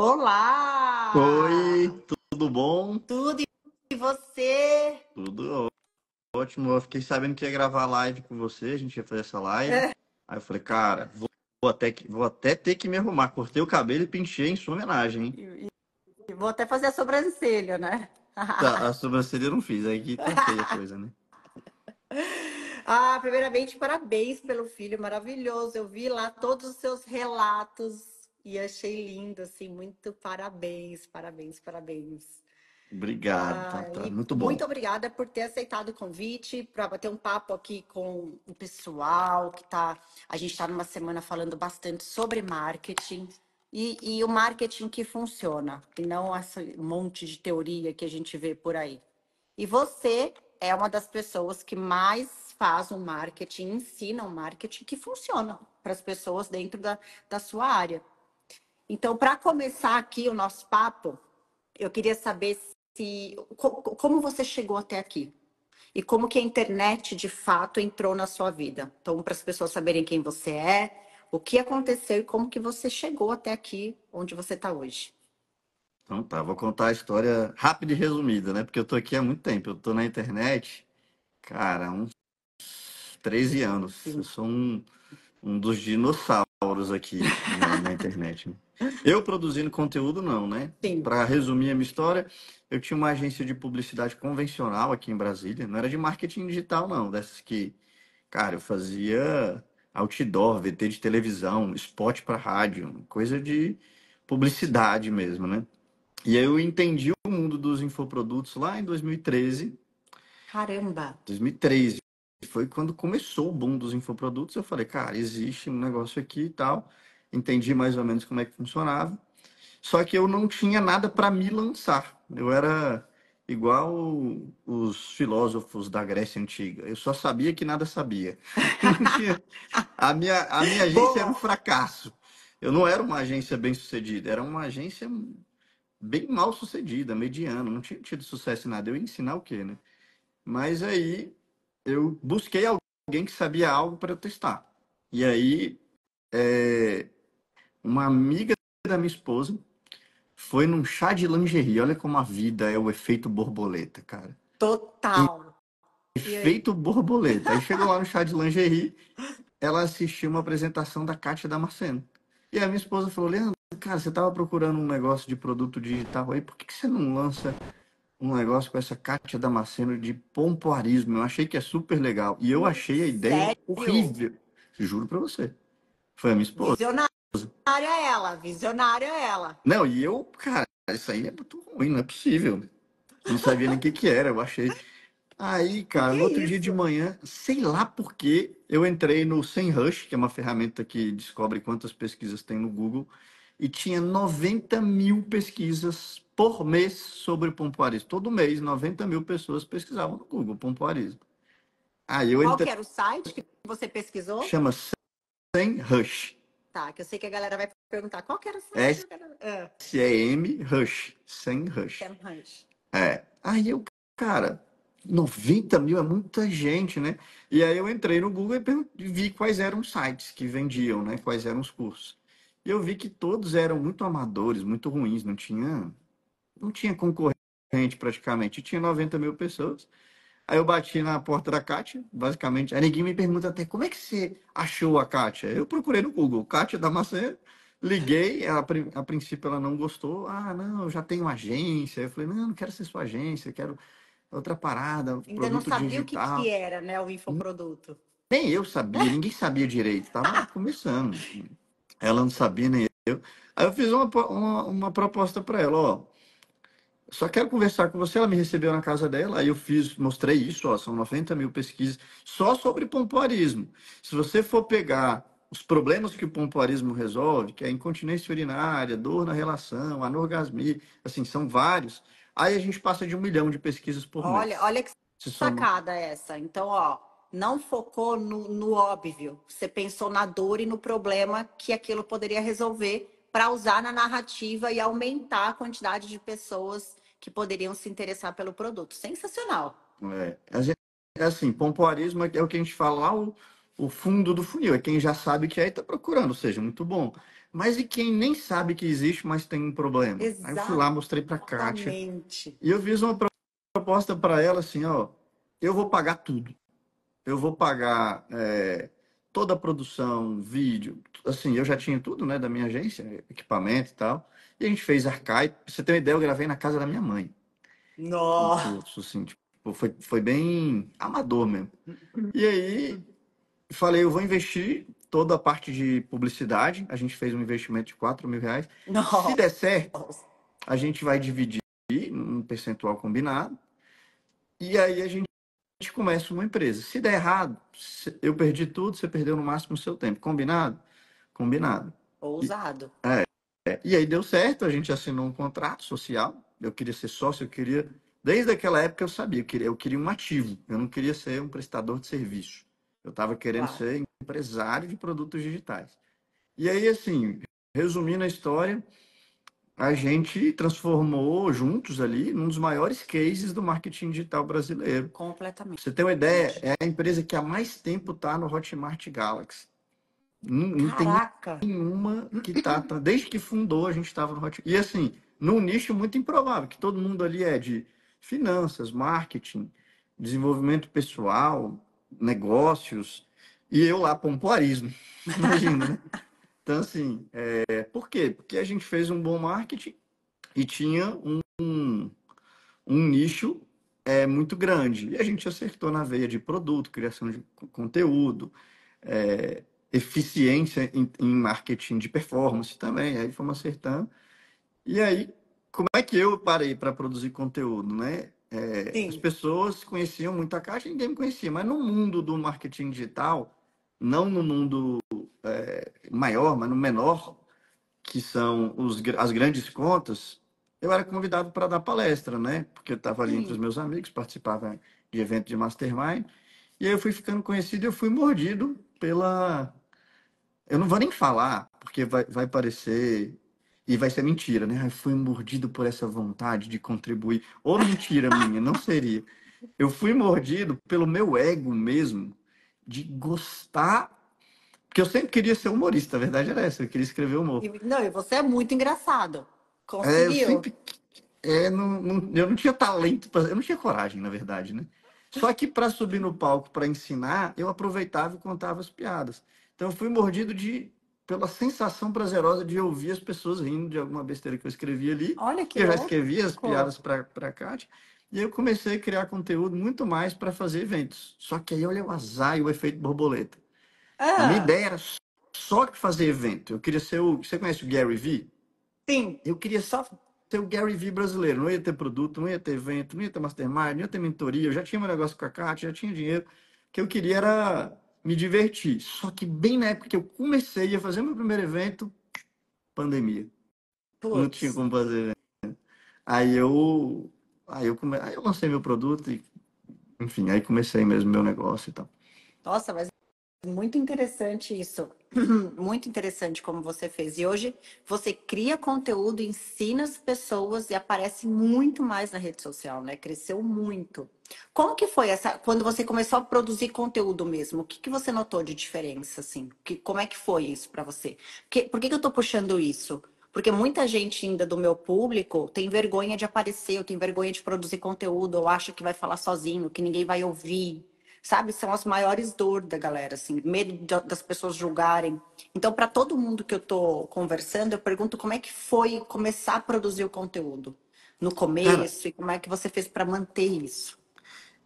Olá! Oi, tudo bom? Tudo e você? Tudo ótimo. Eu fiquei sabendo que ia gravar live com você, a gente ia fazer essa live. É. Aí eu falei, cara, vou, vou, até, vou até ter que me arrumar. Cortei o cabelo e pinchei em sua homenagem, hein? E, e vou até fazer a sobrancelha, né? Tá, a sobrancelha eu não fiz, aí que tá feia a coisa, né? Ah, primeiramente, parabéns pelo filho maravilhoso. Eu vi lá todos os seus relatos e achei lindo, assim, muito parabéns, parabéns, parabéns. Obrigado, ah, tá, tá. muito bom. Muito obrigada por ter aceitado o convite para bater um papo aqui com o pessoal que tá. A gente está numa semana falando bastante sobre marketing e, e o marketing que funciona, e não esse monte de teoria que a gente vê por aí. E você é uma das pessoas que mais faz um marketing, ensina um marketing que funciona para as pessoas dentro da, da sua área. Então, para começar aqui o nosso papo, eu queria saber se como você chegou até aqui e como que a internet de fato entrou na sua vida. Então, para as pessoas saberem quem você é, o que aconteceu e como que você chegou até aqui, onde você está hoje. Então tá, vou contar a história rápida e resumida, né? Porque eu tô aqui há muito tempo, eu tô na internet, cara, há uns 13 anos. Sim. Eu sou um, um dos dinossauros dinossauros aqui na, na internet. Né? Eu produzindo conteúdo, não, né? Sim. Para resumir a minha história, eu tinha uma agência de publicidade convencional aqui em Brasília. Não era de marketing digital, não. Dessas que, cara, eu fazia outdoor, VT de televisão, spot para rádio, coisa de publicidade mesmo, né? E aí eu entendi o mundo dos infoprodutos lá em 2013. Caramba! 2013 foi quando começou o boom dos infoprodutos. Eu falei, cara, existe um negócio aqui e tal. Entendi mais ou menos como é que funcionava. Só que eu não tinha nada para me lançar. Eu era igual os filósofos da Grécia Antiga. Eu só sabia que nada sabia. a, minha, a minha agência Boa. era um fracasso. Eu não era uma agência bem sucedida, era uma agência bem mal sucedida, mediana, não tinha tido sucesso em nada. Eu ia ensinar o quê, né? Mas aí eu busquei alguém que sabia algo para eu testar. E aí, é, uma amiga da minha esposa foi num chá de lingerie. Olha como a vida é o efeito borboleta, cara. Total. efeito aí? borboleta. Aí chegou lá no chá de lingerie, ela assistiu uma apresentação da Kátia Damasceno. E a minha esposa falou, Leandro, cara, você estava procurando um negócio de produto digital aí, por que, que você não lança um negócio com essa Kátia Damasceno de pompoarismo. Eu achei que é super legal. E eu achei a ideia Sério? horrível. Juro pra você. Foi a minha esposa. Visionária é ela, visionária é ela. Não, e eu, cara, isso aí é muito ruim, não é possível. Não sabia nem o que, que era, eu achei. Aí, cara, no outro isso? dia de manhã, sei lá por quê, eu entrei no SEMrush, que é uma ferramenta que descobre quantas pesquisas tem no Google, e tinha 90 mil pesquisas por mês sobre pompoarismo. Todo mês, 90 mil pessoas pesquisavam no Google pompoarismo. Aí eu Qual entre... era o site que você pesquisou? Chama Sem Rush. Tá, que eu sei que a galera vai perguntar qual que era o site. s cm ah. m Rush. Sem Rush. Sem Rush. É. Aí eu, cara, 90 mil é muita gente, né? E aí eu entrei no Google e vi quais eram os sites que vendiam, né? Quais eram os cursos. E eu vi que todos eram muito amadores, muito ruins, não tinha, não tinha concorrente praticamente. tinha 90 mil pessoas. Aí eu bati na porta da Kátia, basicamente. Aí ninguém me pergunta até como é que você achou a Kátia? Eu procurei no Google, Kátia da maçã liguei, ela, a princípio ela não gostou. Ah, não, eu já tenho agência. Eu falei, não, não quero ser sua agência, quero outra parada. Ainda não sabia digital. o que, que era, né, o hum? infoproduto. Nem eu sabia, ninguém sabia direito, tava começando. Ela não sabia nem eu. Aí eu fiz uma, uma, uma proposta para ela, ó. Só quero conversar com você. Ela me recebeu na casa dela. Aí eu fiz, mostrei isso, ó. São 90 mil pesquisas só sobre pompoarismo. Se você for pegar os problemas que o pompoarismo resolve, que é incontinência urinária, dor na relação, anorgasmia, assim, são vários. Aí a gente passa de um milhão de pesquisas por olha, mês. Olha que sacada soma. essa. Então, ó, não focou no, no, óbvio. Você pensou na dor e no problema que aquilo poderia resolver para usar na narrativa e aumentar a quantidade de pessoas que poderiam se interessar pelo produto. Sensacional. É, é assim, pompoarismo é, é o que a gente fala lá, o, o fundo do funil. É quem já sabe que aí é está procurando, ou seja, muito bom. Mas e quem nem sabe que existe, mas tem um problema? Exato. Aí eu fui lá, mostrei para a Kátia. E eu fiz uma proposta para ela assim, ó, eu vou pagar tudo eu vou pagar é, toda a produção, vídeo, assim, eu já tinha tudo, né, da minha agência, equipamento e tal. E a gente fez arcaico. Pra você ter uma ideia, eu gravei na casa da minha mãe. Nossa! Um curso, assim, tipo, foi, foi bem amador mesmo. E aí, falei, eu vou investir toda a parte de publicidade. A gente fez um investimento de 4 mil reais. Nossa. Se der certo, a gente vai dividir num percentual combinado. E aí a gente gente começa uma empresa. Se der errado, eu perdi tudo, você perdeu no máximo o seu tempo. Combinado? Combinado. Ousado. E, é, é. E aí deu certo, a gente assinou um contrato social. Eu queria ser sócio, eu queria. Desde aquela época eu sabia, eu queria, eu queria um ativo. Eu não queria ser um prestador de serviço. Eu estava querendo claro. ser empresário de produtos digitais. E aí, assim, resumindo a história, a gente transformou juntos ali num dos maiores cases do marketing digital brasileiro. Completamente. você tem uma ideia, é a empresa que há mais tempo está no Hotmart Galaxy. Não, Caraca. tem nenhuma que está tá, desde que fundou, a gente estava no Hotmart. E assim, num nicho muito improvável, que todo mundo ali é de finanças, marketing, desenvolvimento pessoal, negócios, e eu lá, pompoarismo. Imagina, né? Então, assim, é, por quê? Porque a gente fez um bom marketing e tinha um, um, um nicho é, muito grande. E a gente acertou na veia de produto, criação de conteúdo, é, eficiência em, em, marketing de performance também. Aí fomos acertando. E aí, como é que eu parei para produzir conteúdo, né? É, as pessoas conheciam muito a Caixa, ninguém me conhecia. Mas no mundo do marketing digital, não no mundo é, maior, mas no menor, que são os, as grandes contas, eu era convidado para dar palestra, né? Porque eu estava ali Sim. entre os meus amigos, participava de evento de mastermind. E aí eu fui ficando conhecido e eu fui mordido pela. Eu não vou nem falar, porque vai, vai parecer. E vai ser mentira, né? Eu fui mordido por essa vontade de contribuir. Ou mentira minha, não seria. Eu fui mordido pelo meu ego mesmo, de gostar. Porque eu sempre queria ser humorista, a verdade era essa, eu queria escrever humor. Não, e você é muito engraçado. Conseguiu. É, eu sempre. É, não, não, eu não tinha talento, pra, eu não tinha coragem, na verdade, né? Só que para subir no palco para ensinar, eu aproveitava e contava as piadas. Então eu fui mordido de pela sensação prazerosa de ouvir as pessoas rindo de alguma besteira que eu escrevi ali. Olha que eu já escrevi as piadas para a Kátia. E eu comecei a criar conteúdo muito mais para fazer eventos. Só que aí olha o azar e o efeito borboleta. Ah. A minha ideia era só que fazer evento. Eu queria ser o. Você conhece o Gary Vee? Sim. Eu queria só ser o Gary Vee brasileiro. Não ia ter produto, não ia ter evento, não ia ter mastermind, não ia ter mentoria. Eu já tinha meu negócio com a Kátia, já tinha dinheiro. O que eu queria era me divertir. Só que bem na época que eu comecei a fazer meu primeiro evento, pandemia. Puts. Não tinha como fazer evento. Aí eu Aí eu, come... aí eu lancei meu produto e, enfim, aí comecei mesmo meu negócio e tal. Nossa, mas muito interessante isso. Muito interessante como você fez. E hoje você cria conteúdo, ensina as pessoas e aparece muito mais na rede social, né? Cresceu muito. Como que foi essa quando você começou a produzir conteúdo mesmo? O que, que você notou de diferença assim? Que, como é que foi isso para você? Que, por que, que eu estou puxando isso? Porque muita gente ainda do meu público tem vergonha de aparecer, ou tem vergonha de produzir conteúdo, ou acha que vai falar sozinho, que ninguém vai ouvir. Sabe, são as maiores dores da galera, assim, medo das pessoas julgarem. Então, para todo mundo que eu tô conversando, eu pergunto como é que foi começar a produzir o conteúdo no começo ah. e como é que você fez para manter isso.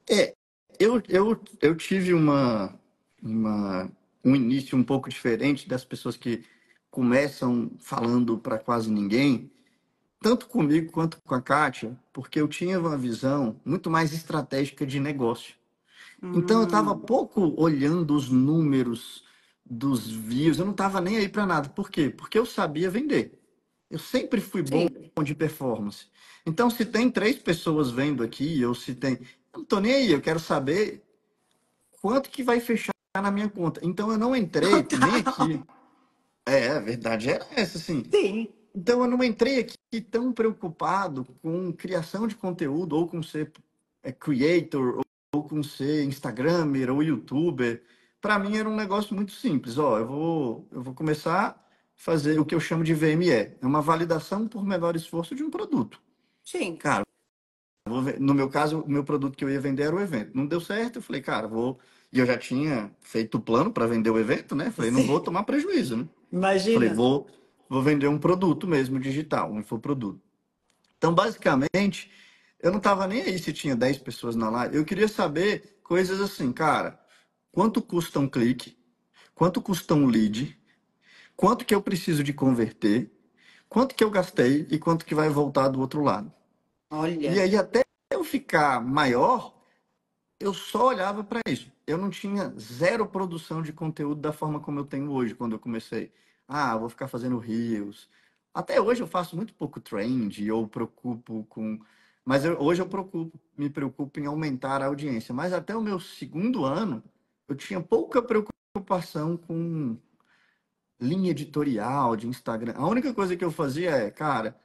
É, eu, eu, eu tive uma, uma, um início um pouco diferente das pessoas que começam falando para quase ninguém, tanto comigo quanto com a Kátia, porque eu tinha uma visão muito mais estratégica de negócio. Uhum. Então eu estava hum. pouco olhando os números dos views, eu não estava nem aí para nada. Por quê? Porque eu sabia vender. Eu sempre fui bom Sim. de performance. Então, se tem três pessoas vendo aqui, ou se tem. Eu não estou nem aí, eu quero saber quanto que vai fechar na minha conta. Então, eu não entrei nem aqui. É, a verdade era é essa, sim. Sim. Então eu não entrei aqui tão preocupado com criação de conteúdo ou com ser é, creator ou, ou com ser instagramer ou youtuber. Para mim era um negócio muito simples, ó, eu vou eu vou começar a fazer o que eu chamo de VME, é uma validação por menor esforço de um produto. Sim. Cara, no meu caso, o meu produto que eu ia vender era o evento. Não deu certo, eu falei, cara, vou e eu já tinha feito o plano para vender o evento, né? Falei, não vou tomar prejuízo, né? Imagina. Falei, vou, vou vender um produto mesmo digital, um infoproduto. Então, basicamente, eu não estava nem aí se tinha 10 pessoas na live. Eu queria saber coisas assim, cara, quanto custa um clique? Quanto custa um lead? Quanto que eu preciso de converter? Quanto que eu gastei e quanto que vai voltar do outro lado? Olha. E aí até eu ficar maior, eu só olhava para isso eu não tinha zero produção de conteúdo da forma como eu tenho hoje, quando eu comecei. Ah, vou ficar fazendo reels. Até hoje eu faço muito pouco trend, eu preocupo com. Mas eu, hoje eu preocupo, me preocupo em aumentar a audiência. Mas até o meu segundo ano, eu tinha pouca preocupação com linha editorial de Instagram. A única coisa que eu fazia é, cara,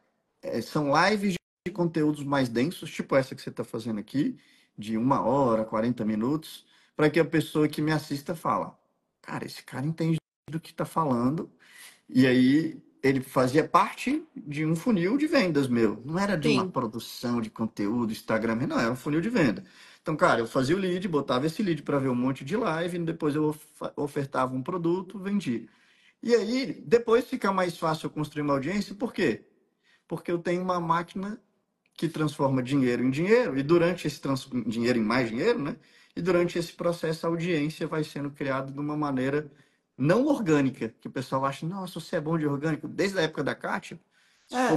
é, são lives de conteúdos mais densos, tipo essa que você está fazendo aqui, de uma hora, 40 minutos para que a pessoa que me assista fala, cara, esse cara entende do que está falando. E aí ele fazia parte de um funil de vendas meu. Não era de Sim. uma produção de conteúdo, Instagram, não, era um funil de venda. Então, cara, eu fazia o lead, botava esse lead para ver um monte de live, depois eu ofertava um produto, vendia. E aí, depois fica mais fácil eu construir uma audiência, por quê? Porque eu tenho uma máquina que transforma dinheiro em dinheiro, e durante esse trans... dinheiro em mais dinheiro, né? e durante esse processo a audiência vai sendo criada de uma maneira não orgânica, que o pessoal acha, nossa, você é bom de orgânico, desde a época da Kátia, é.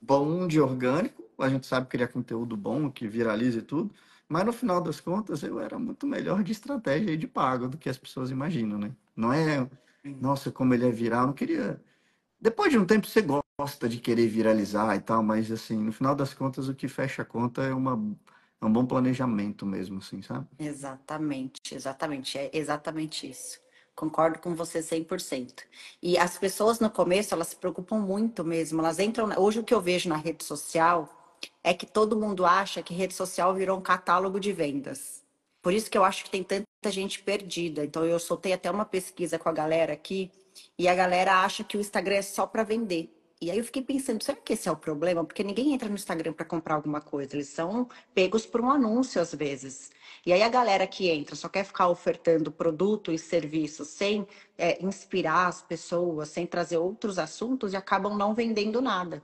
bom de orgânico, a gente sabe criar conteúdo bom, que viraliza e tudo, mas no final das contas eu era muito melhor de estratégia e de pago do que as pessoas imaginam, né? Não é, nossa, como ele é viral, não queria... Depois de um tempo você gosta de querer viralizar e tal, mas assim, no final das contas o que fecha a conta é uma um bom planejamento mesmo, assim, sabe? Exatamente, exatamente. É exatamente isso. Concordo com você 100%. E as pessoas no começo, elas se preocupam muito mesmo. Elas entram. Hoje, o que eu vejo na rede social é que todo mundo acha que rede social virou um catálogo de vendas. Por isso que eu acho que tem tanta gente perdida. Então, eu soltei até uma pesquisa com a galera aqui e a galera acha que o Instagram é só para vender. E aí eu fiquei pensando, será que esse é o problema? Porque ninguém entra no Instagram para comprar alguma coisa, eles são pegos por um anúncio às vezes. E aí a galera que entra só quer ficar ofertando produto e serviço sem é, inspirar as pessoas, sem trazer outros assuntos e acabam não vendendo nada.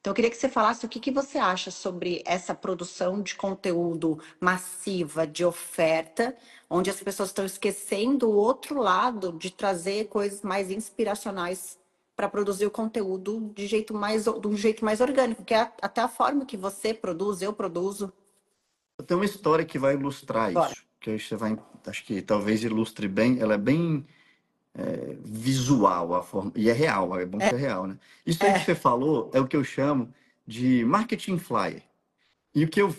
Então, eu queria que você falasse o que, que você acha sobre essa produção de conteúdo massiva, de oferta, onde as pessoas estão esquecendo o outro lado de trazer coisas mais inspiracionais para produzir o conteúdo de, jeito mais, de um jeito mais orgânico, que é até a forma que você produz, eu produzo. Eu tenho uma história que vai ilustrar Bora. isso, que você vai, acho que talvez ilustre bem, ela é bem é, visual a forma, e é real, é bom é. que é real, né? Isso é. que você falou é o que eu chamo de marketing flyer. E o que eu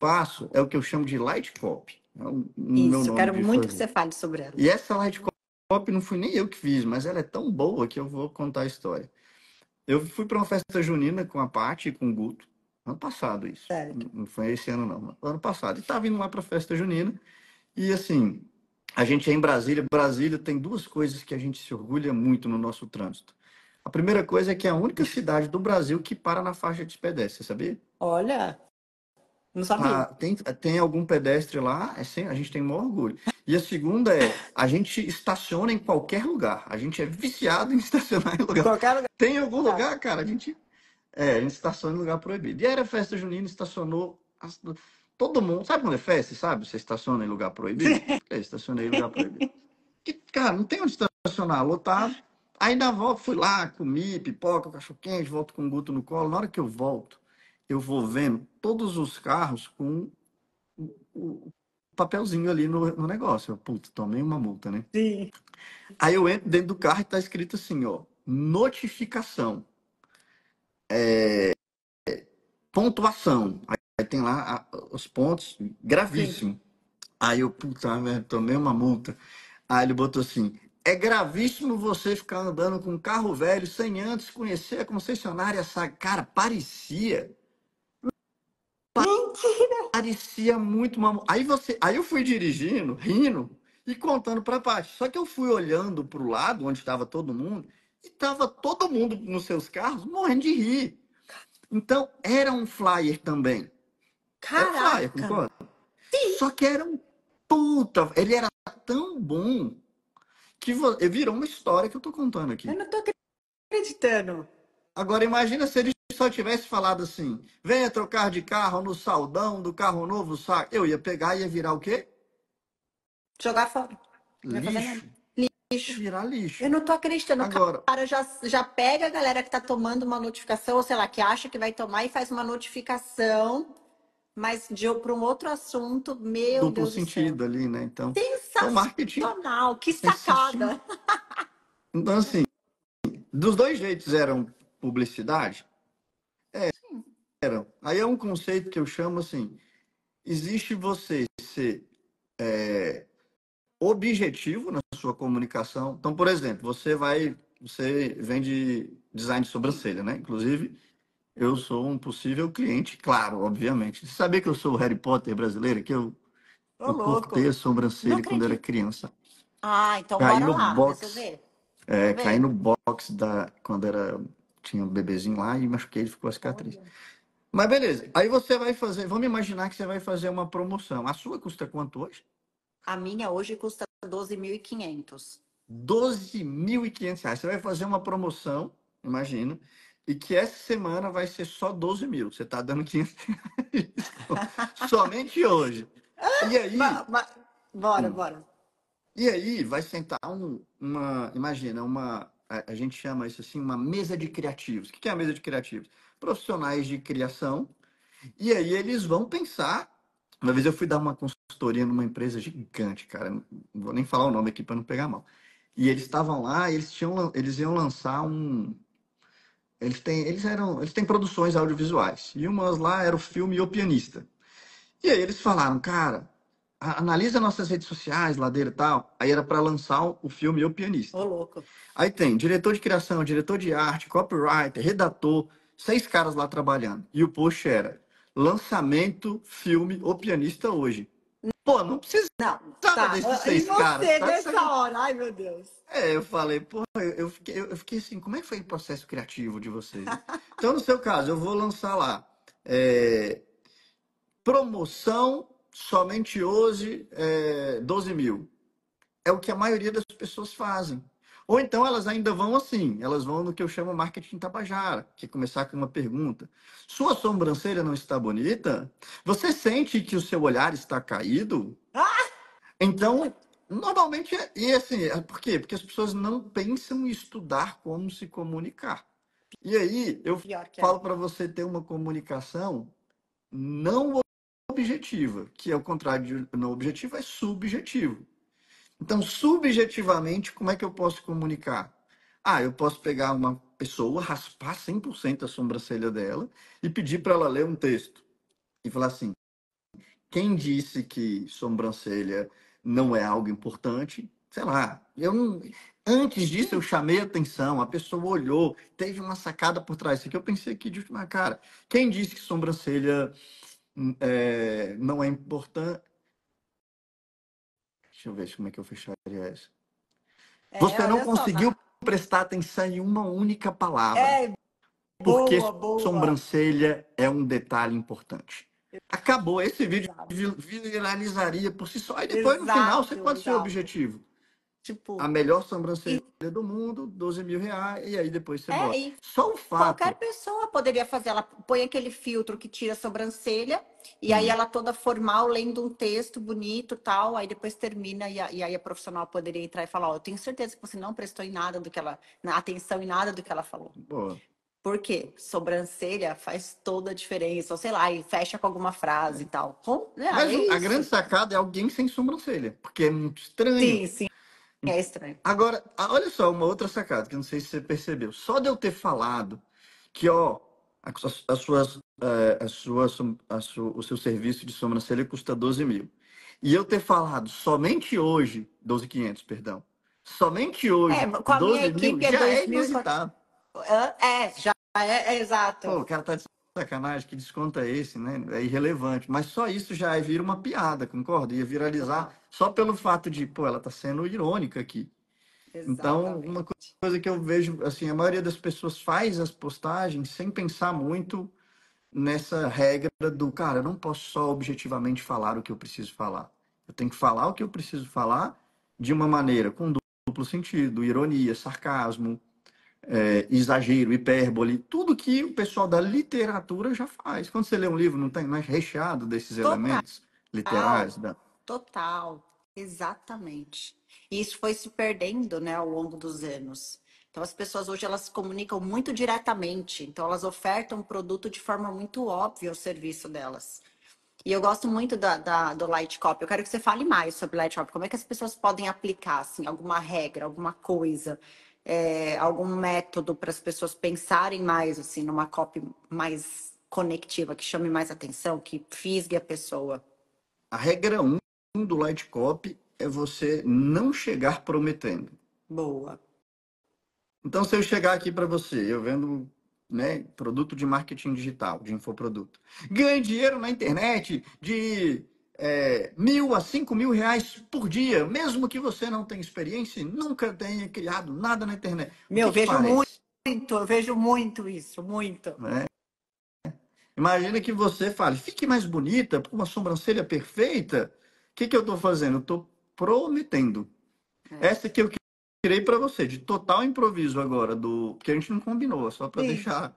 faço é o que eu chamo de light copy. É eu isso, quero muito fazer. que você fale sobre ela. E essa light copy pop não fui nem eu que fiz, mas ela é tão boa que eu vou contar a história. Eu fui para uma festa junina com a Paty e com o Guto, ano passado isso. Sério? Não foi esse ano não, ano passado. E estava indo lá para a festa junina e assim, a gente é em Brasília. Brasília tem duas coisas que a gente se orgulha muito no nosso trânsito. A primeira coisa é que é a única cidade do Brasil que para na faixa de pedestre, sabia? Olha, não sabia. Ah, tem, tem algum pedestre lá, é sem, a gente tem o maior orgulho. E a segunda é, a gente estaciona em qualquer lugar. A gente é viciado em estacionar em lugar. Qualquer lugar. Tem algum tá. lugar, cara, a gente, é, a gente estaciona em lugar proibido. E era festa junina, estacionou... Todo mundo... Sabe quando é festa, sabe? Você estaciona em lugar proibido? É, estacionei em lugar proibido. Que, cara, não tem onde estacionar, lotado. Aí na volta fui lá, comi pipoca, cachorro quente, volto com o Guto no colo. Na hora que eu volto, eu vou vendo todos os carros com o, papelzinho ali no, no negócio. Eu, puta, tomei uma multa, né? Sim. Aí eu entro dentro do carro e tá escrito assim, ó, notificação. É, pontuação. Aí tem lá os pontos, gravíssimo. Sim. Aí eu, puta, velho, tomei uma multa. Aí ele botou assim: é gravíssimo você ficar andando com um carro velho sem antes conhecer a concessionária. Sabe? Cara, parecia parecia muito uma. Aí você, aí eu fui dirigindo, rindo e contando para baixo. Só que eu fui olhando para o lado onde estava todo mundo e estava todo mundo nos seus carros morrendo de rir. Então era um flyer também. É Caraca. Era um flyer, Sim. Só que era um puta, ele era tão bom que virou uma história que eu tô contando aqui. Eu não tô acreditando. Agora imagina se ele só tivesse falado assim, venha trocar de carro no saldão do carro novo, saco, eu ia pegar e ia virar o quê? Jogar fora. Lixo. Lixo. Virar lixo. Eu não tô acreditando. Agora, o cara já, já pega a galera que tá tomando uma notificação, ou sei lá, que acha que vai tomar e faz uma notificação mas deu para um outro assunto, meu Duplo Deus sentido do céu. ali, né? Então, é sensacional, marketing... que sacada. Então assim, dos dois jeitos eram publicidade, Aí é um conceito que eu chamo assim: existe você ser é, objetivo na sua comunicação. Então, por exemplo, você vai, você vende design de sobrancelha, né? Inclusive, eu sou um possível cliente, claro, obviamente. Você sabia que eu sou o Harry Potter brasileiro? Que eu, eu cortei a sobrancelha quando era criança. Ah, então caí bora no lá, box, é, ver. É, caí no box da, quando era, tinha um bebezinho lá e machuquei, e ficou a cicatriz. Olha. Mas beleza. Aí você vai fazer. Vamos imaginar que você vai fazer uma promoção. A sua custa quanto hoje? A minha hoje custa 12.500. 12.500 reais. Você vai fazer uma promoção, imagino, e que essa semana vai ser só 12 mil. Você está dando 500 reais. Somente hoje. E aí. bora, hum. bora. E aí vai sentar um, uma. Imagina, uma a, a gente chama isso assim uma mesa de criativos. O que é a mesa de criativos? Profissionais de criação. E aí eles vão pensar. Uma vez eu fui dar uma consultoria numa empresa gigante, cara. Não vou nem falar o nome aqui para não pegar mal. E eles estavam lá, eles tinham, eles iam lançar um, eles têm, eles eram, eles têm produções audiovisuais. E umas lá era o filme O Pianista. E aí eles falaram, cara, analisa nossas redes sociais, ladeira e tal. Aí era para lançar o filme Eu Pianista. Ô, louco. Aí tem diretor de criação, diretor de arte, copywriter, redator, seis caras lá trabalhando. E o post era lançamento filme O Pianista hoje. Pô, não precisa. Não, tá. tá. Desses seis e você tá nessa saindo... hora, ai meu Deus. É, eu falei, pô, eu fiquei, eu fiquei assim, como é que foi o processo criativo de vocês? então, no seu caso, eu vou lançar lá. É... Promoção somente hoje é, 12 mil. É o que a maioria das pessoas fazem. Ou então elas ainda vão assim, elas vão no que eu chamo marketing tabajara, que é começar com uma pergunta. Sua sobrancelha não está bonita? Você sente que o seu olhar está caído? Ah! Então, normalmente, e assim, é, por quê? Porque as pessoas não pensam em estudar como se comunicar. E aí, eu é. falo para você ter uma comunicação não objetiva, que é o contrário de não objetivo, é subjetivo. Então, subjetivamente, como é que eu posso comunicar? Ah, eu posso pegar uma pessoa, raspar 100% a sobrancelha dela e pedir para ela ler um texto. E falar assim: quem disse que sobrancelha não é algo importante? Sei lá, eu não... Antes disso, eu chamei atenção, a pessoa olhou, teve uma sacada por trás. Isso aqui eu pensei aqui de última cara. Quem disse que sobrancelha Hum, é, não é importante. Deixa eu ver como é que eu fecharia essa. É, Você não conseguiu só, tá? prestar atenção em uma única palavra. É, porque boa, boa. sobrancelha é um detalhe importante. Acabou. Esse vídeo exato. viralizaria por si só. E depois, exato, no final, você pode ser é o objetivo. Tipo, a melhor sobrancelha e... do mundo, 12 mil reais, e aí depois você é, bota. Só o fato. Qualquer pessoa poderia fazer. Ela põe aquele filtro que tira a sobrancelha e aí uhum. ela toda formal, lendo um texto bonito tal, aí depois termina e, a, e aí a profissional poderia entrar e falar, ó, oh, eu tenho certeza que você não prestou em nada do que ela, na atenção em nada do que ela falou. Boa. Por quê? Sobrancelha faz toda a diferença, ou sei lá, e fecha com alguma frase e é. tal. Com, né? Mas é a grande sacada é alguém sem sobrancelha, porque é muito estranho. Sim, sim. É estranho. Agora, olha só, uma outra sacada que eu não sei se você percebeu. Só de eu ter falado que, ó, as, suas, as suas, sua, eh, o seu serviço de sobrancelha custa 12 mil. E eu ter falado somente hoje, 12.500, perdão, somente hoje, é, com a 12 minha equipe mil, é já é inusitado. É, já é, é exato. Pô, o cara tá de sacanagem, que desconto é esse, né? É irrelevante. Mas só isso já vira uma piada, concorda? Ia viralizar só pelo fato de, pô, ela tá sendo irônica aqui. Então, uma coisa que eu vejo, assim, a maioria das pessoas faz as postagens sem pensar muito nessa regra do, cara, eu não posso só objetivamente falar o que eu preciso falar. Eu tenho que falar o que eu preciso falar de uma maneira com duplo sentido, ironia, sarcasmo, é, exagero, hipérbole, tudo que o pessoal da literatura já faz. Quando você lê um livro, não tem mais é recheado desses total, elementos literários? Da... Total, exatamente. E isso foi se perdendo, né, ao longo dos anos. Então as pessoas hoje elas se comunicam muito diretamente, então elas ofertam um produto de forma muito óbvia ao serviço delas. E eu gosto muito da, da, do Light Copy. Eu quero que você fale mais sobre Light Copy. Como é que as pessoas podem aplicar assim, alguma regra, alguma coisa, é, algum método para as pessoas pensarem mais assim numa copy mais conectiva, que chame mais atenção, que fisgue a pessoa? A regra 1 um do Light Copy é você não chegar prometendo. Boa. Então, se eu chegar aqui para você, eu vendo né, produto de marketing digital, de infoproduto, ganho dinheiro na internet de é, mil a cinco mil reais por dia, mesmo que você não tenha experiência e nunca tenha criado nada na internet. Meu, eu vejo parece? muito, eu vejo muito isso, muito. É. Imagina que você fale, fique mais bonita, com uma sobrancelha perfeita. O que, que eu estou fazendo? Eu estou prometendo. É. Essa que eu tirei para você, de total improviso agora, do que a gente não combinou, é só para deixar.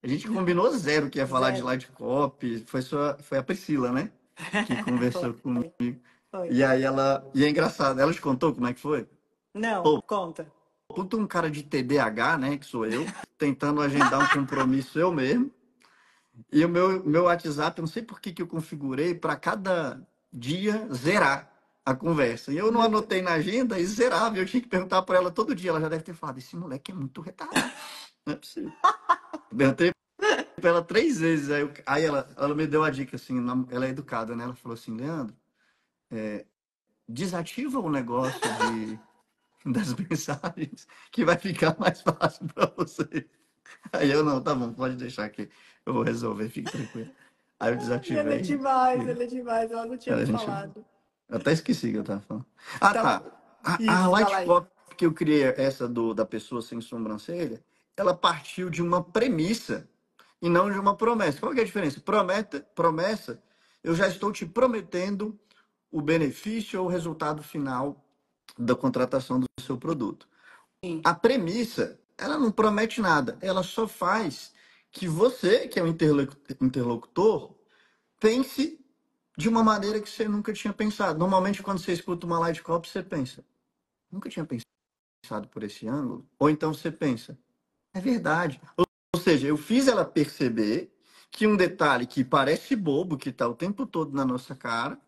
A gente combinou zero que ia falar zero. de Light Cop, foi, sua... foi a Priscila, né? Que conversou foi, comigo. Foi. E aí ela. E é engraçado, ela te contou como é que foi? Não, conta. Puta um cara de TDAH, né? Que sou eu, tentando agendar um compromisso eu mesmo. E o meu, meu WhatsApp, eu não sei por que, que eu configurei para cada dia zerar a conversa. E eu não anotei na agenda e zerava. Eu tinha que perguntar para ela todo dia. Ela já deve ter falado: esse moleque é muito retardado. Não é possível. Perguntei ela três vezes. Aí, eu, aí ela, ela me deu a dica, assim, ela é educada, né? Ela falou assim: Leandro, é, desativa o negócio de, das mensagens, que vai ficar mais fácil para você. Aí eu não, tá bom, pode deixar aqui. Eu vou resolver, fique tranquilo. Aí eu desativei. Ela é demais, ela é demais, ela não tinha ela é falado. Gente... Eu até esqueci que eu tava falando. Ah, tá. tá. A, Isso, a Light Pop que eu criei, essa do, da pessoa sem sobrancelha, ela partiu de uma premissa e não de uma promessa. Qual que é a diferença? Prometa, promessa, eu já estou te prometendo o benefício ou o resultado final da contratação do seu produto. Sim. A premissa, ela não promete nada, ela só faz que você, que é o interlocutor, pense de uma maneira que você nunca tinha pensado. Normalmente, quando você escuta uma light copy, você pensa, nunca tinha pensado por esse ângulo. Ou então você pensa, é verdade. Ou, ou seja, eu fiz ela perceber que um detalhe que parece bobo, que está o tempo todo na nossa cara,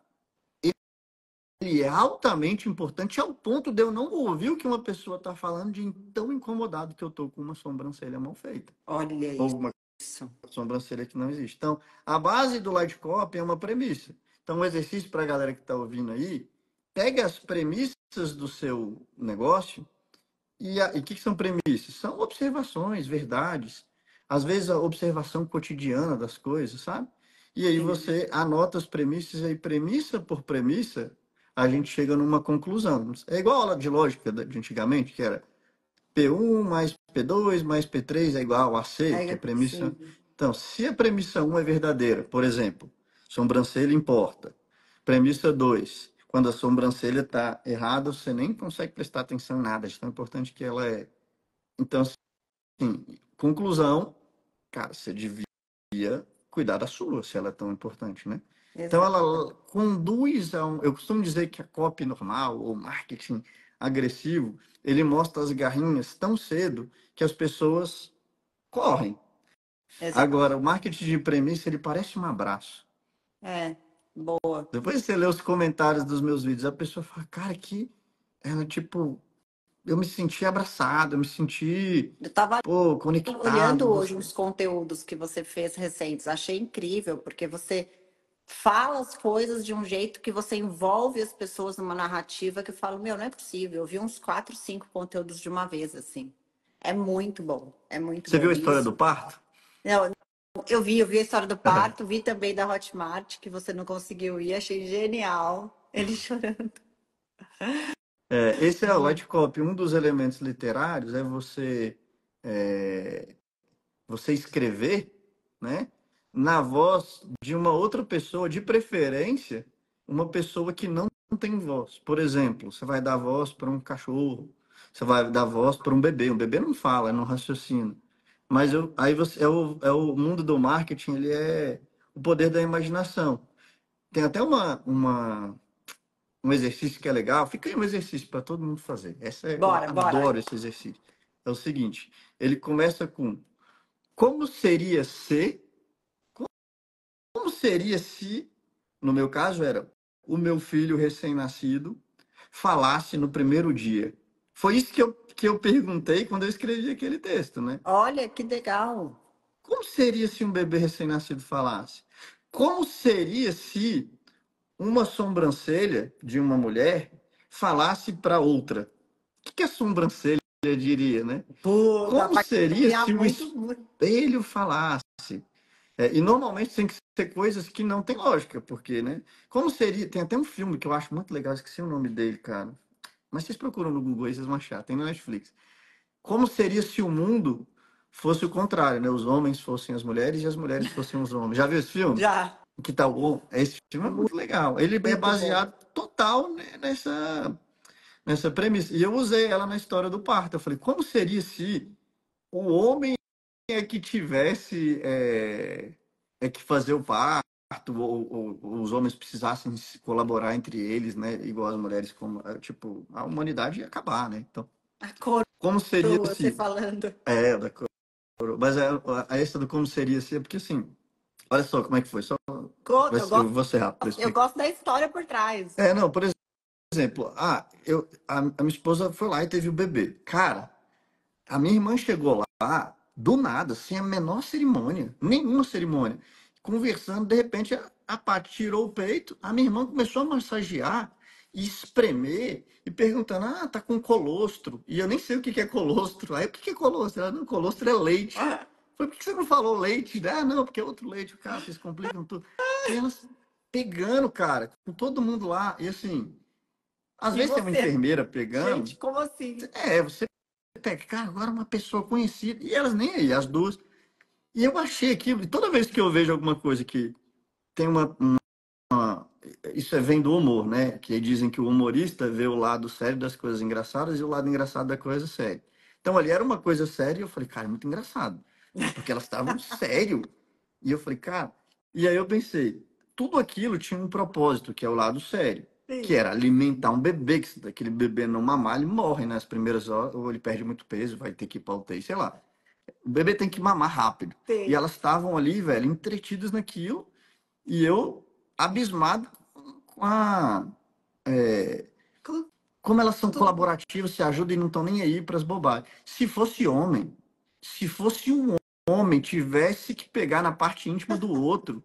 ele é altamente importante ao ponto de eu não ouvir o que uma pessoa está falando de tão incomodado que eu estou com uma sobrancelha mal feita. Olha isso isso. Sobrancelha que não existe. Então, a base do light copy é uma premissa. Então, um exercício para a galera que está ouvindo aí, pega as premissas do seu negócio e o que, que são premissas? São observações, verdades, às vezes a observação cotidiana das coisas, sabe? E aí você anota as premissas e aí, premissa por premissa, a gente chega numa conclusão. É igual a aula de lógica de antigamente, que era P1 mais P2 mais P3 é igual a C, é, que é a premissa. Sim. Então, se a premissa 1 é verdadeira, por exemplo, sobrancelha importa. Premissa 2, quando a sobrancelha está errada, você nem consegue prestar atenção em nada, de tão importante que ela é. Então, assim, conclusão, cara, você devia cuidar da sua, se ela é tão importante, né? Então, ela conduz a um. Eu costumo dizer que a copy normal, ou marketing agressivo, ele mostra as garrinhas tão cedo que as pessoas correm. Exatamente. Agora, o marketing de premissa, ele parece um abraço. É, boa. Depois você lê os comentários dos meus vídeos, a pessoa fala, cara, que Ela, tipo, eu me senti abraçado, eu me senti eu tava pô, conectado. olhando hoje os conteúdos que você fez recentes, achei incrível, porque você fala as coisas de um jeito que você envolve as pessoas numa narrativa que eu falo, meu, não é possível. Eu vi uns quatro, cinco conteúdos de uma vez, assim. É muito bom. É muito Você bom viu a história do parto? Não, eu vi, eu vi a história do parto, vi também da Hotmart, que você não conseguiu ir, achei genial. Ele chorando. É, esse é o light uhum. copy. Um dos elementos literários é você, é, você escrever, né? na voz de uma outra pessoa, de preferência, uma pessoa que não tem voz. Por exemplo, você vai dar voz para um cachorro, você vai dar voz para um bebê. Um bebê não fala, não raciocina. Mas eu, aí você, é, o, é o mundo do marketing, ele é o poder da imaginação. Tem até uma, uma um exercício que é legal. Fica aí um exercício para todo mundo fazer. Essa é, bora, eu bora. adoro esse exercício. É o seguinte, ele começa com como seria ser seria se, no meu caso, era o meu filho recém-nascido falasse no primeiro dia. Foi isso que eu, que eu perguntei quando eu escrevi aquele texto, né? Olha, que legal! Como seria se um bebê recém-nascido falasse? Como seria se uma sobrancelha de uma mulher falasse para outra? O que, que a sobrancelha diria, né? Pô, Como seria se um espelho falasse? É, e normalmente tem que ser coisas que não tem lógica, porque, né? Como seria. Tem até um filme que eu acho muito legal, esqueci o nome dele, cara. Mas vocês procuram no Google aí, vocês vão achar, tem na Netflix. Como seria se o mundo fosse o contrário, né? Os homens fossem as mulheres e as mulheres fossem os homens. Já viu esse filme? Já. Que tal? Tá esse filme é muito legal. Ele é baseado total né, nessa, nessa premissa. E eu usei ela na história do parto. Eu falei, como seria se o homem é que tivesse é, é que fazer o parto ou, ou, ou, os homens precisassem colaborar entre eles, né? Igual as mulheres, como eh, tipo a humanidade ia acabar, né? Então, coroa, como seria assim? Você falando? É da coroa. Mas é, a, a, essa do como seria assim, porque assim, olha só como é que foi. Só Conta, eu gosto, você rápido. Eu gosto da história por trás. É não, por exemplo, ah, eu a, a minha esposa foi lá e teve o bebê. Cara, a minha irmã chegou lá do nada, sem a menor cerimônia, nenhuma cerimônia. Conversando, de repente, a, a parte tirou o peito, a minha irmã começou a massagear e espremer e perguntando: ah, tá com colostro. E eu nem sei o que é colostro. Aí, o que é colostro? Ela, não, colostro é leite. Ah. foi por que você não falou leite? Ah, não, porque é outro leite, cara, vocês complicam tudo. Elas pegando, cara, com todo mundo lá, e assim. Às e vezes você? tem uma enfermeira pegando. Gente, como assim? É, você pegar agora uma pessoa conhecida. E elas nem aí, as duas. E eu achei aquilo, e toda vez que eu vejo alguma coisa que tem uma, uma. isso é, vem do humor, né? Que dizem que o humorista vê o lado sério das coisas engraçadas e o lado engraçado da coisa séria. Então ali era uma coisa séria e eu falei, cara, é muito engraçado. Porque elas estavam sério. E eu falei, cara. E aí eu pensei, tudo aquilo tinha um propósito, que é o lado sério que era alimentar um bebê, que se aquele bebê não mamar, ele morre nas né? primeiras horas, ou ele perde muito peso, vai ter que ir para UTI, sei lá. O bebê tem que mamar rápido. Sim. E elas estavam ali, velho, entretidas naquilo, e eu abismado com a. É, como elas são colaborativas, se ajudam e não estão nem aí para as bobagens. Se fosse homem, se fosse um homem, tivesse que pegar na parte íntima do outro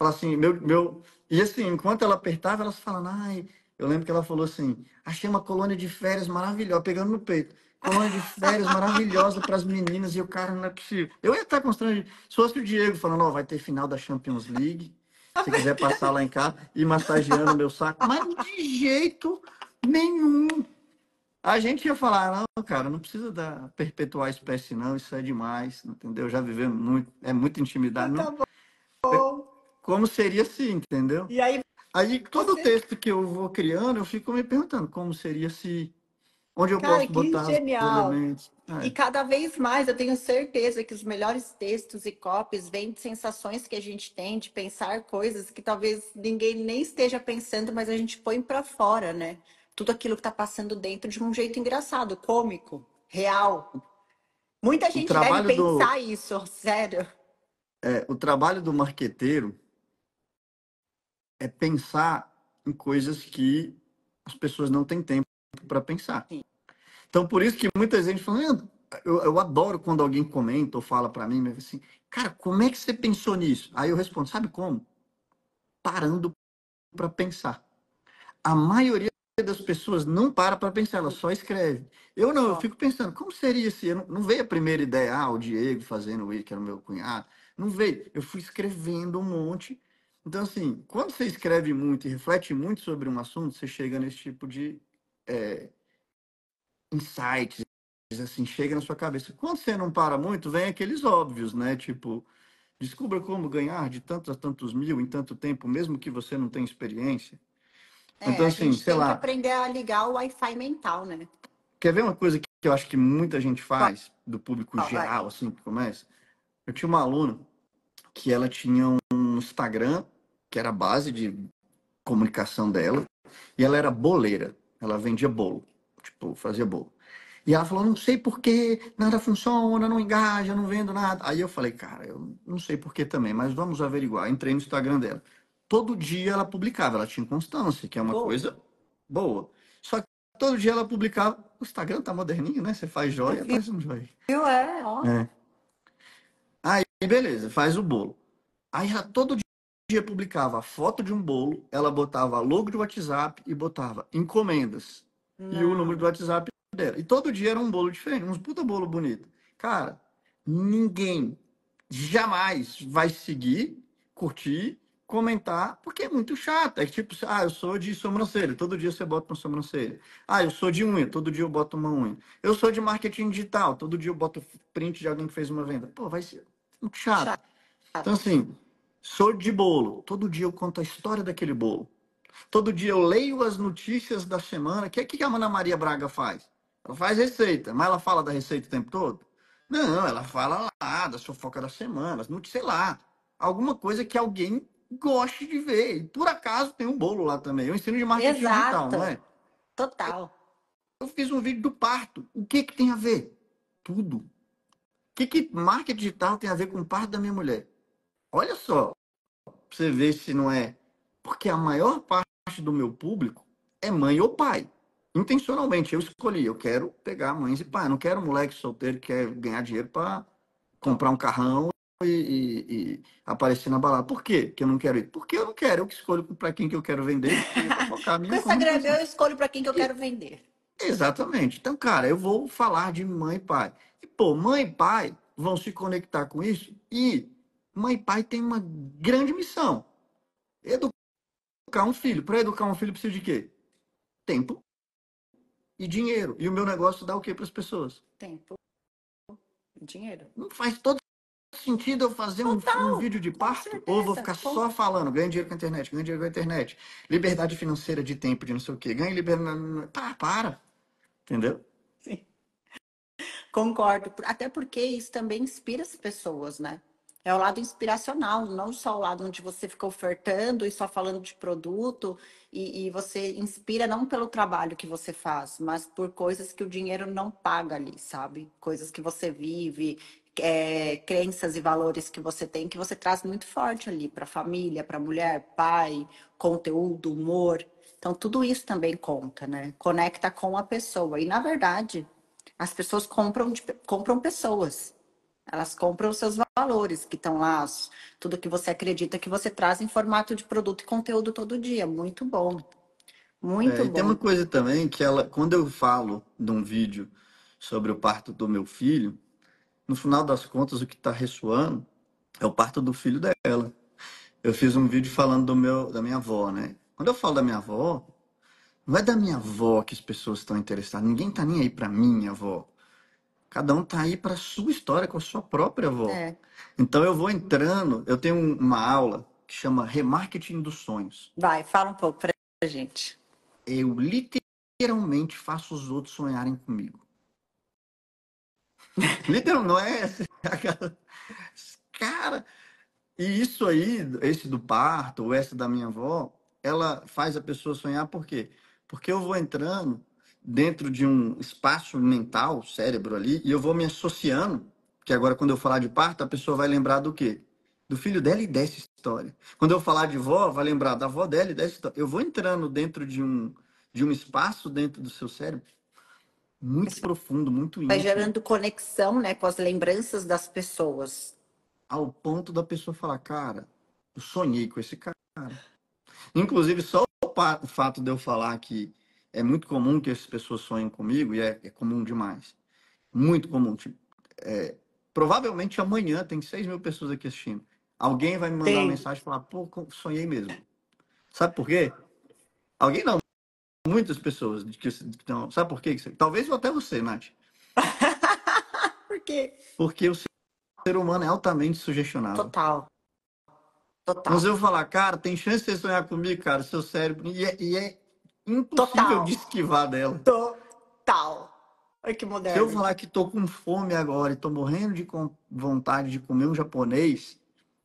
fala assim, meu, meu. E assim, enquanto ela apertava, elas falavam ai, eu lembro que ela falou assim: achei uma colônia de férias maravilhosa, pegando no peito. Colônia de férias maravilhosa para as meninas e o cara não é possível. Eu ia estar tá constrangido. Se fosse o Diego falando: ó, vai ter final da Champions League. Se tá quiser passar lá em casa e massageando meu saco. Mas de jeito nenhum. A gente ia falar, não, cara, não precisa da perpetuar a espécie, não, isso é demais, entendeu? Já vivemos muito, é muita intimidade. Então tá não... bom como seria se, assim, entendeu? E aí, aí todo você... texto que eu vou criando, eu fico me perguntando como seria se. Onde eu Cara, posso que botar genial. É. E cada vez mais eu tenho certeza que os melhores textos e copies vêm de sensações que a gente tem, de pensar coisas que talvez ninguém nem esteja pensando, mas a gente põe para fora, né? Tudo aquilo que está passando dentro de um jeito engraçado, cômico, real. Muita gente deve pensar do... isso, sério. É, o trabalho do marqueteiro, é pensar em coisas que as pessoas não têm tempo para pensar. Sim. Então, por isso que muita gente fala, eu, eu adoro quando alguém comenta ou fala para mim, assim, cara, como é que você pensou nisso? Aí eu respondo, sabe como? Parando para pensar. A maioria das pessoas não para para pensar, ela só escreve. Eu não, eu fico pensando, como seria se... Não, não, veio a primeira ideia, ah, o Diego fazendo o que era o meu cunhado. Não veio. Eu fui escrevendo um monte então, assim, quando você escreve muito e reflete muito sobre um assunto, você chega nesse tipo de é, insights, assim, chega na sua cabeça. Quando você não para muito, vem aqueles óbvios, né? Tipo, descubra como ganhar de tantos a tantos mil em tanto tempo, mesmo que você não tenha experiência. É, então, assim, sei lá. aprender a ligar o Wi-Fi mental, né? Quer ver uma coisa que eu acho que muita gente faz, do público geral, vai. assim, que começa? Eu tinha uma aluna que ela tinha um Instagram, que era a base de comunicação dela, e ela era boleira, ela vendia bolo, tipo, fazia bolo. E ela falou, não sei porquê, nada funciona, não engaja, não vendo nada. Aí eu falei, cara, eu não sei porquê também, mas vamos averiguar. Entrei no Instagram dela. Todo dia ela publicava, ela tinha constância, que é uma boa. coisa boa. Só que todo dia ela publicava. O Instagram tá moderninho, né? Você faz joia, faz um joia. eu É, ó. É. Aí, beleza, faz o bolo. Aí ela todo dia publicava foto de um bolo, ela botava logo do WhatsApp e botava encomendas. Não. E o número do WhatsApp dela. E todo dia era um bolo diferente, uns puta bolo bonito. Cara, ninguém jamais vai seguir, curtir, comentar, porque é muito chato. É tipo, ah, eu sou de sobrancelha, todo dia você bota uma sobrancelha. Ah, eu sou de unha, todo dia eu boto uma unha. Eu sou de marketing digital, todo dia eu boto print de alguém que fez uma venda. Pô, vai ser muito chato. chato. Então, assim, sou de bolo. Todo dia eu conto a história daquele bolo. Todo dia eu leio as notícias da semana. O que é que a Ana Maria Braga faz? Ela faz receita, mas ela fala da receita o tempo todo? Não, ela fala lá da fofoca da semana, sei lá. Alguma coisa que alguém goste de ver. E por acaso tem um bolo lá também. Eu ensino de marketing Exato. digital, não é? Total. Eu, eu, fiz um vídeo do parto. O que, que tem a ver? Tudo. O que, que marketing digital tem a ver com o parto da minha mulher? Olha só, pra você ver se não é. Porque a maior parte do meu público é mãe ou pai. Intencionalmente, eu escolhi, eu quero pegar mães e pai. Eu não quero moleque solteiro que quer ganhar dinheiro para comprar um carrão e, e, e, aparecer na balada. Por quê que eu não quero ir? Porque eu não quero, eu que escolho para quem que eu quero vender. Eu minha Instagram eu escolho para quem que eu quero vender. Exatamente. Então, cara, eu vou falar de mãe e pai. E, pô, mãe e pai vão se conectar com isso e mãe e pai têm uma grande missão. Educar um filho. Para educar um filho, precisa de quê? Tempo e dinheiro. E o meu negócio dá o quê para as pessoas? Tempo e dinheiro. Não faz todo sentido eu fazer um, um vídeo de parto certeza, ou vou ficar só falando, ganha dinheiro com a internet, ganha dinheiro com a internet, liberdade financeira de tempo, de não sei o quê, ganha liberdade. Para, para. Entendeu? Sim. Concordo. Até porque isso também inspira as pessoas, né? É o lado inspiracional, não só o lado onde você fica ofertando e só falando de produto, e, e, você inspira não pelo trabalho que você faz, mas por coisas que o dinheiro não paga ali, sabe? Coisas que você vive, é, crenças e valores que você tem, que você traz muito forte ali para família, para mulher, pai, conteúdo, humor. Então, tudo isso também conta, né? Conecta com a pessoa. E, na verdade, as pessoas compram, compram pessoas. Elas compram seus valores valores que estão lá, tudo que você acredita que você traz em formato de produto e conteúdo todo dia. Muito bom. Muito é, bom. tem uma coisa também que ela, quando eu falo de um vídeo sobre o parto do meu filho, no final das contas o que está ressoando é o parto do filho dela. Eu fiz um vídeo falando do meu, da minha avó, né? Quando eu falo da minha avó, não é da minha avó que as pessoas estão interessadas. Ninguém tá nem aí para minha avó. Cada um tá aí para sua história, com a sua própria avó. É. Então eu vou entrando, eu tenho uma aula que chama Remarketing dos Sonhos. Vai, fala um pouco pra gente. Eu literalmente faço os outros sonharem comigo. literalmente, não é? Cara, e isso aí, esse do parto, ou esse da minha avó, ela faz a pessoa sonhar por quê? Porque eu vou entrando dentro de um espaço mental, cérebro ali, e eu vou me associando, que agora quando eu falar de parto, a pessoa vai lembrar do quê? Do filho dela e dessa história. Quando eu falar de vó, vai lembrar da avó dela e dessa história. Eu vou entrando dentro de um, de um espaço dentro do seu cérebro muito profundo, muito íntimo. Vai gerando conexão né, com as lembranças das pessoas. Ao ponto da pessoa falar, cara, eu sonhei com esse cara. Inclusive, só o fato de eu falar que é muito comum que as pessoas sonhem comigo e é, é comum demais. Muito comum. Tipo, é, provavelmente amanhã tem 6 mil pessoas aqui assistindo. Alguém vai me mandar tem. uma mensagem e falar, pô, sonhei mesmo. Sabe por quê? Alguém não. Muitas pessoas que Sabe por quê? Talvez até você, Nath. por quê? Porque o ser humano é altamente sugestionável. Total. Total. Mas eu falar, cara, tem chance de você sonhar comigo, cara, seu cérebro. E é, e é, impossível Total. de esquivar dela. Total. Olha que moderno. Se eu falar que tô com fome agora e tô morrendo de vontade de comer um japonês,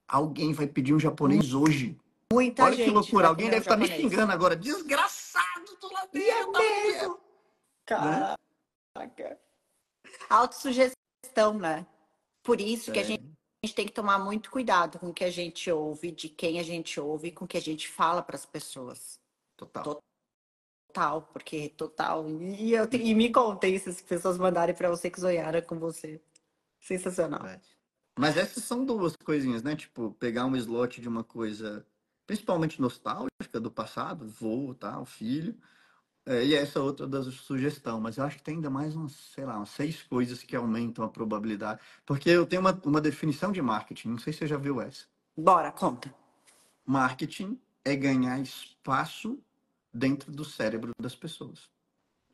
alguém vai pedir um japonês hoje. Muita Olha gente. Olha que loucura. Alguém deve estar tá me xingando agora. Desgraçado, tô lá é dentro. É mesmo. Né? Caraca. Autossugestão, né? Por isso é. que a gente a gente tem que tomar muito cuidado com o que a gente ouve, de quem a gente ouve, com o que a gente fala para as pessoas. Total. Total. Total, porque total. E, eu te... e me contem se as pessoas mandarem para você que zoiaram com você. Sensacional. É. Mas essas são duas coisinhas, né? Tipo, pegar um slot de uma coisa principalmente nostálgica do passado, voo, tal, tá, filho. É, e essa outra das sugestão, mas eu acho que tem ainda mais umas, sei lá, umas seis coisas que aumentam a probabilidade. Porque eu tenho uma, uma definição de marketing, não sei se você já viu essa. Bora, conta. Marketing é ganhar espaço dentro do cérebro das pessoas.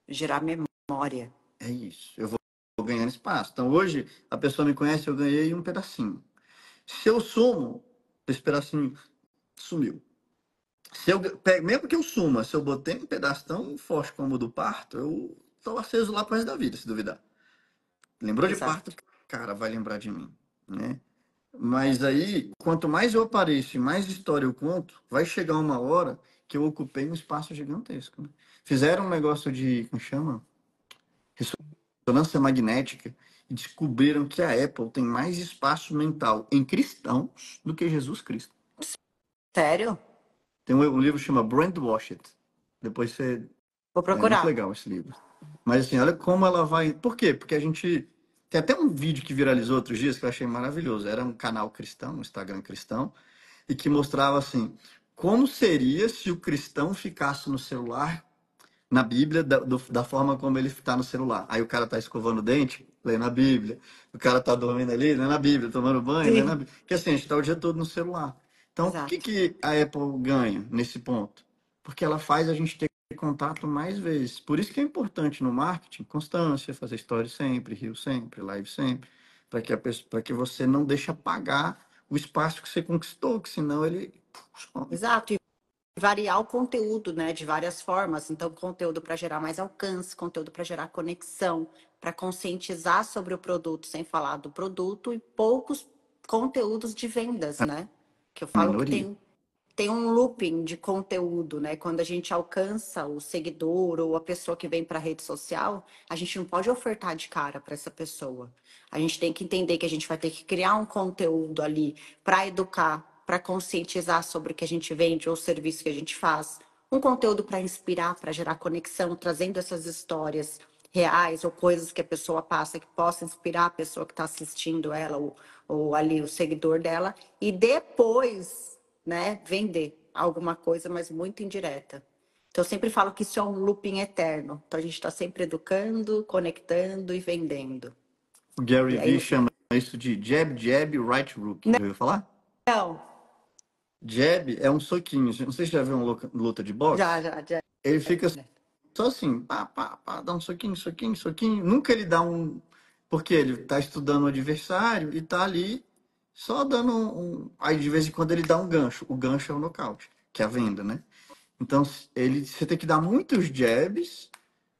Gerar memória. É isso. Eu vou ganhar espaço. Então, hoje, a pessoa me conhece, eu ganhei um pedacinho. Se eu sumo, esse pedacinho sumiu. Se eu, mesmo que eu suma, se eu botei um pedaço tão forte como o do parto, eu estou aceso lá para resto da vida, se duvidar. Lembrou Exato. de parto? Cara, vai lembrar de mim, né? Mas aí, quanto mais eu apareço e mais história eu conto, vai chegar uma hora que eu ocupei um espaço gigantesco. Né? Fizeram um negócio de, como chama? Ressonância magnética e descobriram que a Apple tem mais espaço mental em cristãos do que Jesus Cristo. Sério? Tem um, livro que chama Brandwashed. Depois você. Vou é procurar. É muito legal esse livro. Mas assim, olha como ela vai. Por quê? Porque a gente. Tem até um vídeo que viralizou outros dias que eu achei maravilhoso. Era um canal cristão, um Instagram cristão, e que mostrava assim: como seria se o cristão ficasse no celular, na Bíblia, da, do, da forma como ele está no celular. Aí o cara está escovando o dente, lendo a Bíblia. O cara está dormindo ali, lendo a Bíblia, tomando banho, Sim. lendo a Bíblia. Porque assim, a gente está o dia todo no celular. Então, o que, que a Apple ganha nesse ponto? Porque ela faz a gente ter contato mais vezes. Por isso que é importante no marketing, constância, fazer história sempre, rio sempre, live sempre, para que, que você não deixe apagar o espaço que você conquistou, que senão ele Exato, e variar o conteúdo, né, de várias formas. Então, conteúdo para gerar mais alcance, conteúdo para gerar conexão, para conscientizar sobre o produto, sem falar do produto, e poucos conteúdos de vendas, né? Que eu falo que tem, tem um looping de conteúdo, né? Quando a gente alcança o seguidor ou a pessoa que vem para a rede social, a gente não pode ofertar de cara para essa pessoa. A gente tem que entender que a gente vai ter que criar um conteúdo ali para educar, para conscientizar sobre o que a gente vende ou o serviço que a gente faz, um conteúdo para inspirar, para gerar conexão, trazendo essas histórias reais ou coisas que a pessoa passa que possa inspirar a pessoa que está assistindo ela ou, ou ali o seguidor dela e depois, né, vender alguma coisa, mas muito indireta. Então, eu sempre falo que isso é um looping eterno. Então, a gente está sempre educando, conectando e vendendo. O Gary Vee chama isso de jab, jab, right hook. Não, ouviu falar? Não, Jab é um soquinho. Não sei se já viu uma luta de boxe. Já, já, jab. Ele fica é, é. só assim, pá, pá, pá, dá um soquinho, soquinho, soquinho. Nunca ele dá um. Porque ele tá estudando o adversário e tá ali só dando um. Aí de vez em quando ele dá um gancho. O gancho é o nocaute, que é a venda, né? Então ele, você tem que dar muitos jabs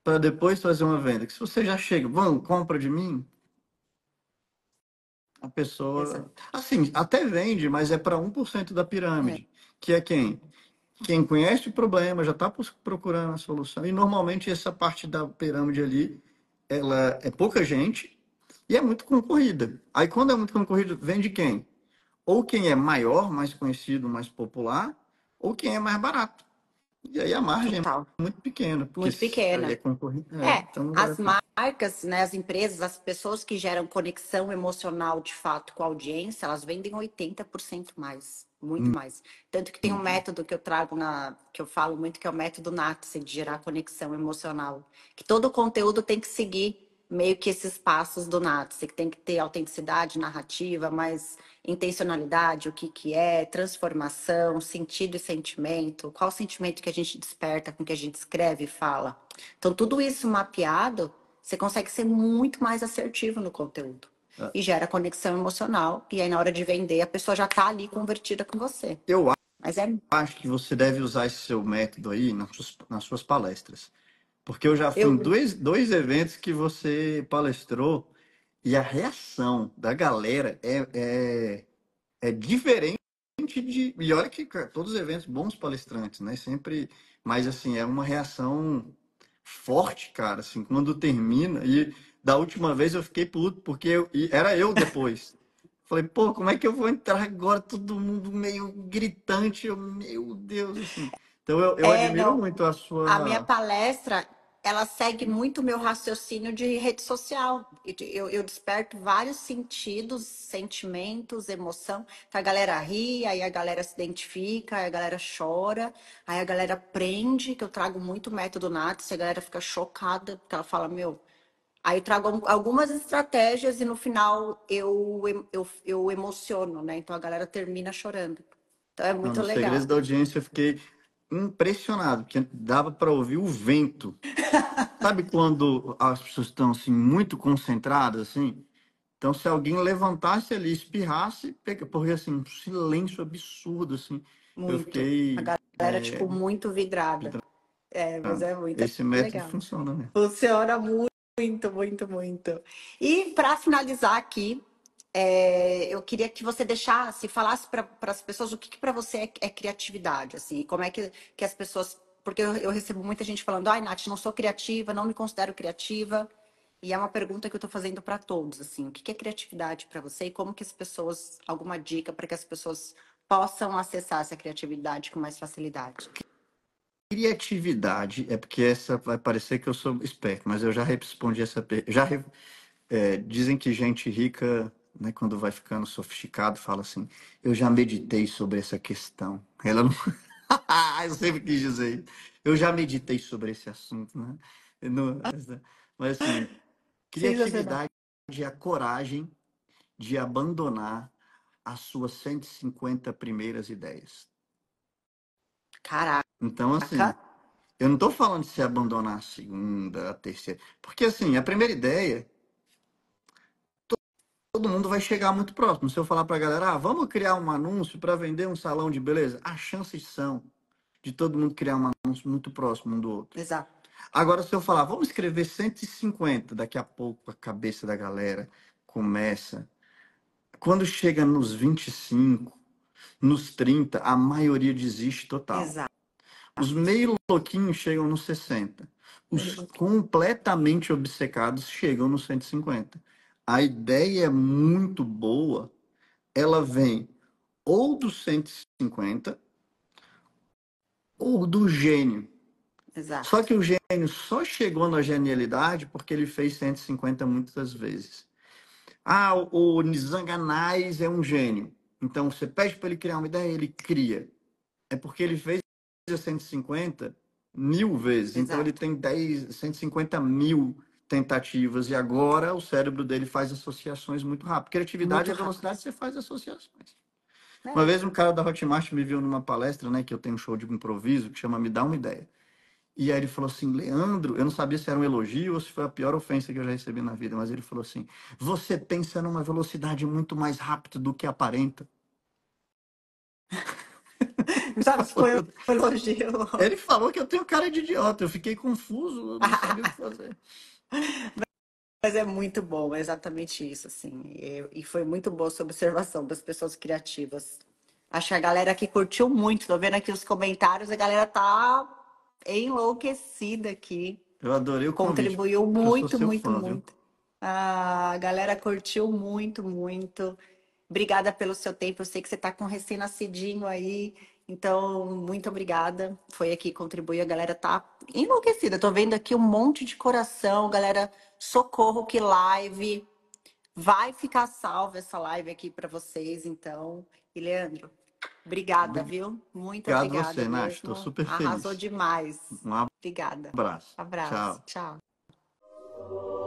para depois fazer uma venda. Que se você já chega, vão, compra de mim, a pessoa. Exato. Assim, até vende, mas é para 1% da pirâmide, é. que é quem? Quem conhece o problema, já está procurando a solução. E normalmente essa parte da pirâmide ali, ela é pouca gente e é muito concorrida. Aí quando é muito concorrido, vende quem? Ou quem é maior, mais conhecido, mais popular, ou quem é mais barato. E aí a margem é Total. é muito pequena. Muito pequena. É, é, é então, as é margens marcas, né, as empresas, as pessoas que geram conexão emocional de fato com a audiência, elas vendem 80% mais, muito hum. mais. Tanto que tem um método que eu trago na, que eu falo muito que é o método Natse de gerar conexão emocional, que todo o conteúdo tem que seguir meio que esses passos do Natse, que tem que ter autenticidade narrativa, mas intencionalidade, o que que é, transformação, sentido e sentimento, qual sentimento que a gente desperta com que a gente escreve e fala. Então tudo isso mapeado você consegue ser muito mais assertivo no conteúdo. É. E gera conexão emocional. E aí, na hora de vender, a pessoa já está ali convertida com você. Eu acho. Mas é... acho que você deve usar esse seu método aí nas suas, nas suas palestras. Porque eu já fui eu... em dois, dois eventos que você palestrou e a reação da galera é, é, é diferente de. E olha que cara, todos os eventos bons palestrantes, né? Sempre. Mas assim, é uma reação forte, cara, assim, quando termina. E da última vez eu fiquei puto, porque eu, era eu depois. Falei, pô, como é que eu vou entrar agora? Todo mundo meio gritante. Eu, meu Deus, assim. Então eu, eu é, admiro não, muito a sua. A minha palestra, ela segue muito o meu raciocínio de rede social. Eu, eu, desperto vários sentidos, sentimentos, emoção. Então, a galera ri, aí a galera se identifica, aí a galera chora, aí a galera aprende, que eu trago muito método Nats, a galera fica chocada, porque ela fala, meu... Aí eu trago algumas estratégias e no final eu, eu, eu emociono, né? Então a galera termina chorando. Então é muito Não, legal. Segredos da audiência, eu fiquei impressionado, porque dava para ouvir o vento. Sabe quando as pessoas estão assim muito concentradas assim? Então se alguém levantasse ali, espirrasse, pega, porque assim, um silêncio absurdo assim. Muito. Eu fiquei a galera é... tipo muito vidrada. vidrada. É, mas é muito ah, Esse método legal. funciona, né? Funciona muito, muito, muito. E para finalizar aqui, é, eu queria que você deixasse, falasse para as pessoas o que, que para você é, é, criatividade, assim, como é que, que as pessoas. Porque eu, eu, recebo muita gente falando, ai, Nath, não sou criativa, não me considero criativa. E é uma pergunta que eu estou fazendo para todos, assim, o que, que é criatividade para você e como que as pessoas, alguma dica para que as pessoas possam acessar essa criatividade com mais facilidade? Criatividade, é porque essa vai parecer que eu sou esperto, mas eu já respondi essa. Já, é, dizem que gente rica né, quando vai ficando sofisticado, fala assim: Eu já meditei sobre essa questão. Ela não. eu sempre quis dizer isso. Eu já meditei sobre esse assunto, né? Mas assim, é criatividade é a coragem de abandonar as suas 150 primeiras ideias. Caraca. Então, assim, eu não estou falando de se abandonar a segunda, a terceira. Porque, assim, a primeira ideia todo mundo vai chegar muito próximo. Se eu falar para a galera, ah, vamos criar um anúncio para vender um salão de beleza, as chances são de todo mundo criar um anúncio muito próximo um do outro. Exato. Agora, se eu falar, vamos escrever 150, daqui a pouco a cabeça da galera começa. Quando chega nos 25, nos 30, a maioria desiste total. Exato. Os meio louquinhos chegam nos 60. Os uhum. completamente obcecados chegam nos 150 a ideia é muito boa, ela vem ou do 150 ou do gênio. Exato. Só que o gênio só chegou na genialidade porque ele fez 150 muitas vezes. Ah, o, o Nizanganais é um gênio. Então você pede para ele criar uma ideia, ele cria. É porque ele fez 150 mil vezes. Exato. Então ele tem 10, 150 mil tentativas e agora o cérebro dele faz associações muito rápido. Criatividade muito é a velocidade que você faz associações. É. Uma vez um cara da Hotmart me viu numa palestra, né, que eu tenho um show de improviso que chama Me Dá Uma Ideia. E aí ele falou assim, Leandro, eu não sabia se era um elogio ou se foi a pior ofensa que eu já recebi na vida, mas ele falou assim, você pensa numa velocidade muito mais rápida do que aparenta. Sabe, foi um elogio. Ele falou que eu tenho cara de idiota, eu fiquei confuso, eu não sabia o que fazer. Mas é muito bom, é exatamente isso, assim. E foi muito boa essa observação das pessoas criativas. Acho que a galera que curtiu muito, tô vendo aqui os comentários, a galera tá enlouquecida aqui. Eu adorei o convite. Contribuiu muito, muito, fã, muito. A galera curtiu muito, muito. Obrigada pelo seu tempo. Eu sei que você está com recém-nascidinho aí. Então, muito obrigada. Foi aqui contribuiu A galera tá enlouquecida. Tô vendo aqui um monte de coração. Galera, socorro que live. Vai ficar salva essa live aqui para vocês, então. E Leandro, obrigada, viu? Muito obrigado obrigada. Obrigado você, Nath. Tô super feliz. Arrasou demais. Um Obrigada. Abraço. Abraço. Tchau. Tchau.